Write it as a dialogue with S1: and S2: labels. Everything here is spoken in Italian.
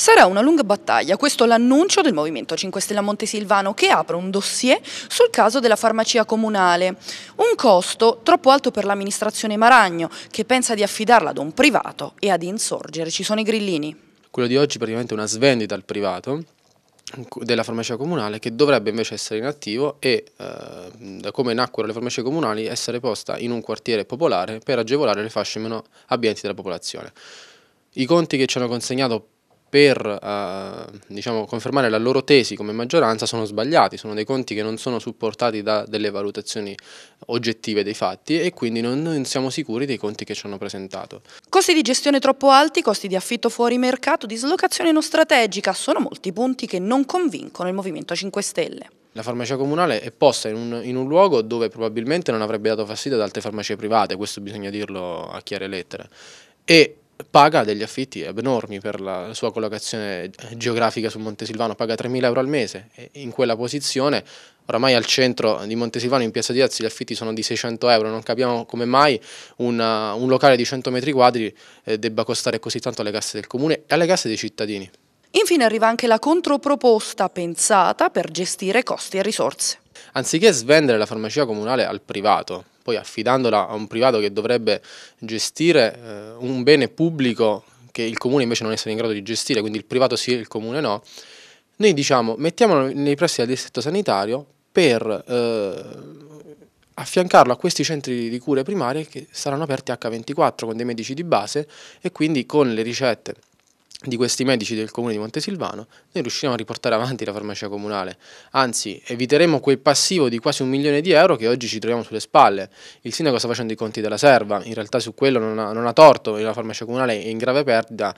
S1: Sarà una lunga battaglia, questo l'annuncio del Movimento 5 Stelle Montesilvano che apre un dossier sul caso della farmacia comunale. Un costo troppo alto per l'amministrazione Maragno che pensa di affidarla ad un privato e ad insorgere. Ci sono i grillini.
S2: Quello di oggi è praticamente una svendita al privato della farmacia comunale che dovrebbe invece essere in attivo e eh, da come nacquero le farmacie comunali essere posta in un quartiere popolare per agevolare le fasce meno abbienti della popolazione. I conti che ci hanno consegnato per eh, diciamo, confermare la loro tesi come maggioranza sono sbagliati, sono dei conti che non sono supportati da delle valutazioni oggettive dei fatti e quindi non, non siamo sicuri dei conti che ci hanno presentato.
S1: Costi di gestione troppo alti, costi di affitto fuori mercato, dislocazione non strategica, sono molti punti che non convincono il Movimento 5 Stelle.
S2: La farmacia comunale è posta in un, in un, luogo dove probabilmente non avrebbe dato fastidio ad altre farmacie private, questo bisogna dirlo a chiare lettere. E paga degli affitti abnormi per la sua collocazione geografica su Montesilvano, paga 3.000 euro al mese e in quella posizione, oramai al centro di Montesilvano in Piazza di Azzi gli affitti sono di 600 euro, non capiamo come mai una, un locale di 100 metri quadri eh, debba costare così tanto alle casse del comune e alle casse dei cittadini.
S1: Infine arriva anche la controproposta pensata per gestire costi e risorse.
S2: Anziché svendere la farmacia comunale al privato, poi affidandola a un privato che dovrebbe gestire eh, un bene pubblico che il comune invece non è stato in grado di gestire, quindi il privato sì e il comune no, noi diciamo mettiamolo nei pressi del distretto sanitario per eh, affiancarlo a questi centri di cure primarie che saranno aperti H24 con dei medici di base e quindi con le ricette di questi medici del comune di Montesilvano, noi riusciremo a riportare avanti la farmacia comunale. Anzi, eviteremo quel passivo di quasi un milione di euro che oggi ci troviamo sulle spalle. Il sindaco sta facendo i conti della serva, in realtà su quello non ha, non ha torto, la farmacia comunale è in grave perdita,